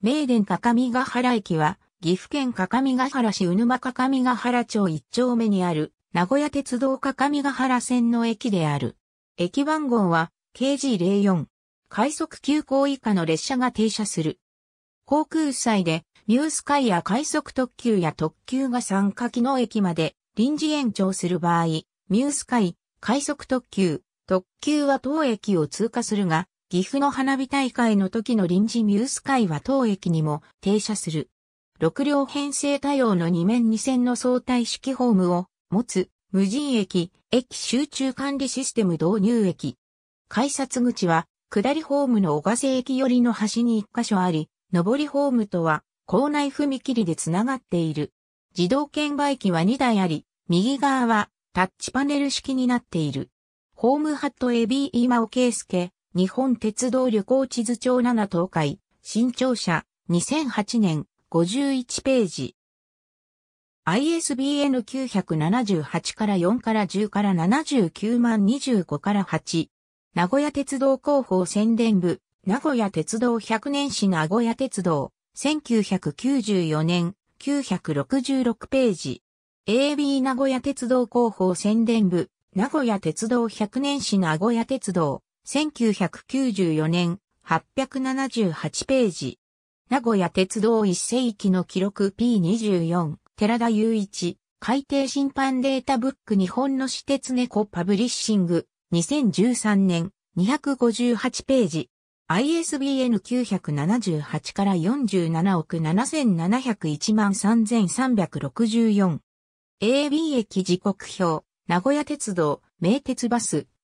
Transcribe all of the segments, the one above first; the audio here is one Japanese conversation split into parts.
名電各務原駅は、岐阜県各務原市鵜沼各務原町一丁目にある、名古屋鉄道各務原線の駅である。駅番号は、KG04。快速急行以下の列車が停車する。航空祭で、ニュース会や快速特急や特急が参加機能駅まで臨時延長する場合、ニュース会、快速特急、特急は当駅を通過するが、岐阜の花火大会の時の臨時ミュース会は当駅にも停車する。6両編成対応の2面2線の相対式ホームを持つ無人駅、駅集中管理システム導入駅。改札口は下りホームの小笠駅寄りの端に1箇所あり、上りホームとは校内踏切でつながっている。自動券売機は2台あり、右側はタッチパネル式になっている。ホームハットエビー今尾圭介、日本鉄道旅行地図帳7東海、新庁舎、2008年、51ページ。ISBN 978から4から10から79万25から8。名古屋鉄道広報宣伝部、名古屋鉄道100年史名古屋鉄道、1994年、966ページ。AB 名古屋鉄道広報宣伝部、名古屋鉄道100年史名古屋鉄道、1994年、878ページ。名古屋鉄道一世紀の記録 P24、寺田雄一、海底審判データブック日本の私鉄猫パブリッシング、2013年、258ページ。ISBN 978から47億7701万3364。AB 駅時刻表、名古屋鉄道、名鉄バス、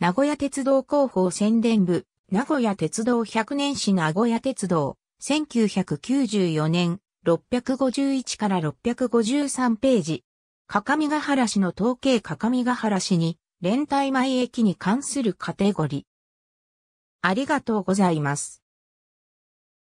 名古屋鉄道広報宣伝部、名古屋鉄道100年史名古屋鉄道、1994年、651から653ページ。各は原市の統計各は原市に、連帯前駅に関するカテゴリー。ありがとうございます。